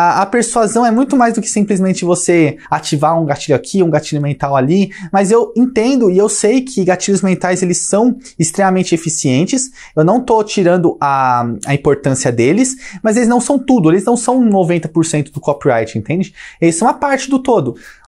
A, a, persuasão é muito mais do que simplesmente você ativar um gatilho aqui, um gatilho mental ali, mas eu entendo e eu sei que gatilhos mentais eles são extremamente eficientes. Eu não tô tirando a, a importância deles, mas eles não são tudo, eles não são 90% do copyright, entende? Eles são a parte do todo.